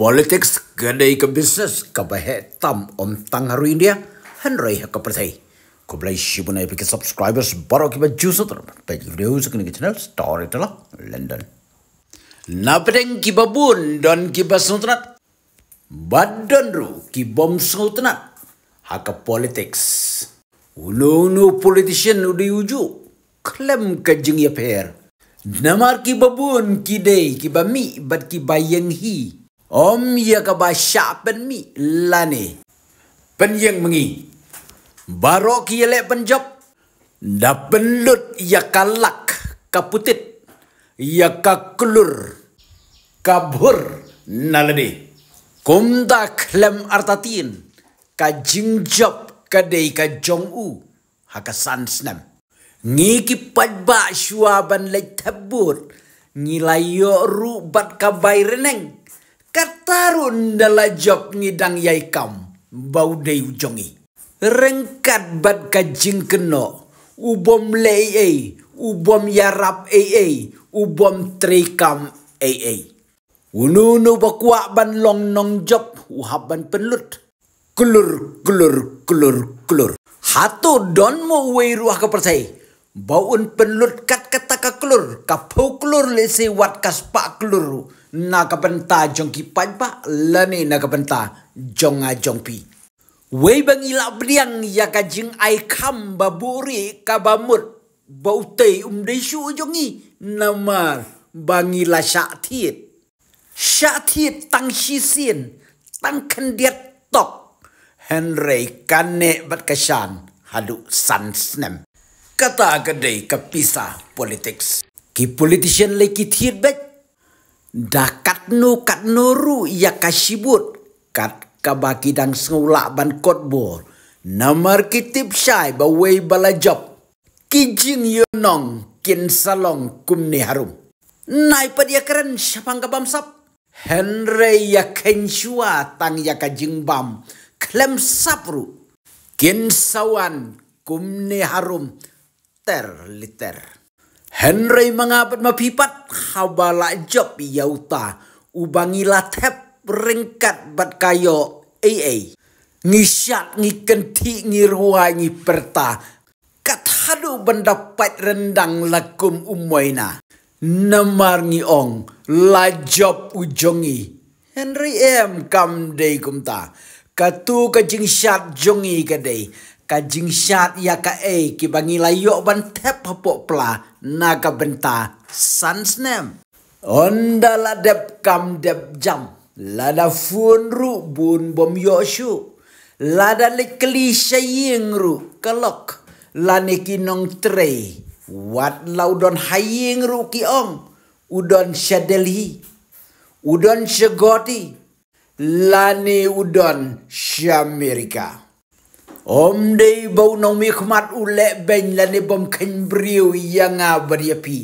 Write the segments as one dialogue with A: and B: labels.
A: Politics gadai ke business ka bahe tam om tang haru India Henry ka pertai. Ko blai shibu nai pike subscribers baro ki ba juice ter. Page video sekini channel story tela London. Napedeng ki babun don ki basutrat. Badon ru ki bom sutrat. politiks, politics. uno unu politician udi uju. Klem ke jeng ya per. Namar ki babun ki day ki bat ki hi. Om ya kabasya pen mi lani. Pen yang mengi. Barok ya lek penjop. Ya ya da penlut ya kalak kaputit. Ya kaklur. Kabur nalade. Kumdak lem artatin. Kajingjop kadei jong u. Hakasan snem. Ngiki padba syuaban lek tabur. ru rubat kabai reneng tarun dalam jok ngidang yai kam bau deyu jongi. Rengkat bat kajing keno ubom lei ei, ubom yarap ei ei, ubom trikam ei ei. Ununu bakwa ban long nong jop uhab ban penlut. Kulur, kulur, kulur, kulur. Hatu don mo wei ruah bau un penlut kat kata ka kulur, kapau kulur lese wat pak kulur. nakapenta jong ki pa lani nakapenta jong a jong pi wei bang ila briang ya kajing jing ai kam ba buri ka ba mut um de shu jong i nama bang ila sha thit tang shi sin tang kan dia tok henry kane bat ka halu san snem kata ka dei politics ki politician le ki thit bet Dakat nu kat nuru ya kasibut. Kat kabakidang sengulak ban kotbor. Namar kitip syai bawai balajop. Kijing yonong kin salong kumni harum. Nai ya keren syapang kabam sap. Henry ya kenshua tang ya kajing bam. Klem sapru. Kin sawan kumni harum. Ter liter. Henry mengabat mapipat habala job yauta ubangila tep ringkat bat kayo AA ngisat ngikenti perta, ngiperta hadu pendapat rendang lakum umoina namar ngiong job ujongi Henry M kam day kumta katu kajing syat jongi kadai ka jingshat ya ka e ki bangi layo ban tep hapok pla na ka benta nem Onda la dep kam dep jam. Lada fun ru bun bom yoshu. Lada le kli shaying ru kalok. Lani kinong tre. Wat laudon haying ru ki ong. Udon shadeli. Udon shagoti. Lani udon shamerika. Om dei bau nong mi khmat u le ben la ya um ne bom ken briu yanga bariapi.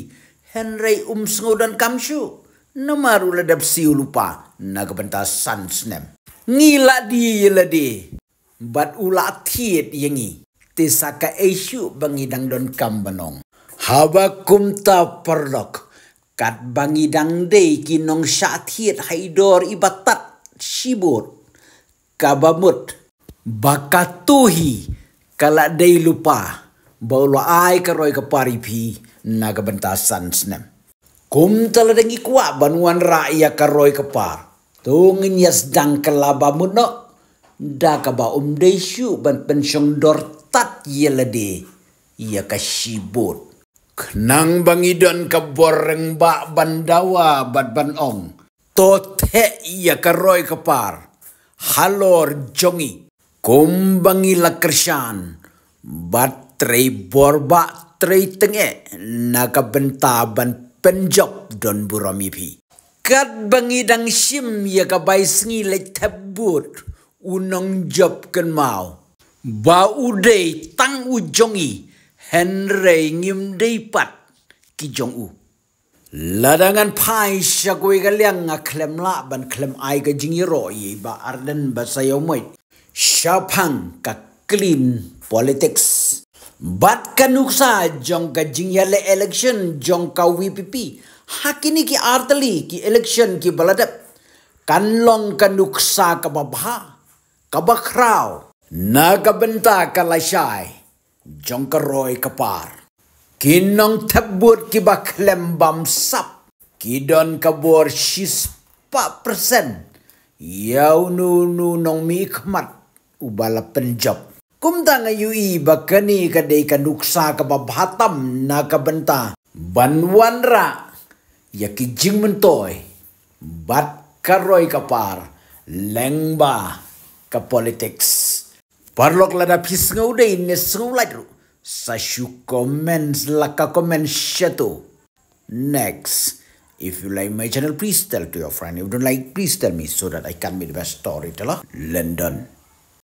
A: Henry um sngo dan kamshu. Namaru la dab siu lupa. Naga benta sansnem. Ngila di yela di. Bat ula tiet e Tisaka esyu bangidang don kambanong. Habakum ta perlok. Kat bangidang dei kinong syatiet haidor ibatat shibur. Kabamut bakatuhi kalau dei lupa baulu ai ka roi ka paripi na ka bentasan snem. Kum taladangi kuwa banuan raia ka roi ka par. Tungin yas dang kalaba muno. Da ka ba um ban pensyong dortat yelade. Ia ka shibut. Kenang bangidon ka boreng ba bandawa bad banong. Tote ia ka roi ka par. Halor jongi kumbangi la bat trei borba trei tenge naga bentaban penjop don buramipi kat bangi dang sim ya ka bai sngi le tabut unong job ken mau ba udei tang ujongi henrei ngim deipat ki jong u ladangan pai sya koi ga liang klem la ban klem ai ga jingi ro yi ba arden ba sayomoi Shapang ka clean politics. Bat kanuksa jong ka jingyale election jong ka WPP. Hakini ki artali ki election ki baladap. Kanlong kanuksa ka babha. Kabakraw. Nagabenta ka lasyay. Jong ka roy kapar. Kinong tabut ki baklem bam sap. Kidon kabor shis pa persen. Yaw nu nu nong mi ubala penjob. Kumta nga yui bakani kadai kanuksa kababhatam na kabanta. Banwan ra yakijing mentoy. Bat karoy kapar lengba ka politics. Parlok lada pisngau day nesngau ladru. Sashu comments laka comments shato. Next. If you like my channel, please tell to your friend. If you don't like, please tell me so that I can be the best storyteller. London.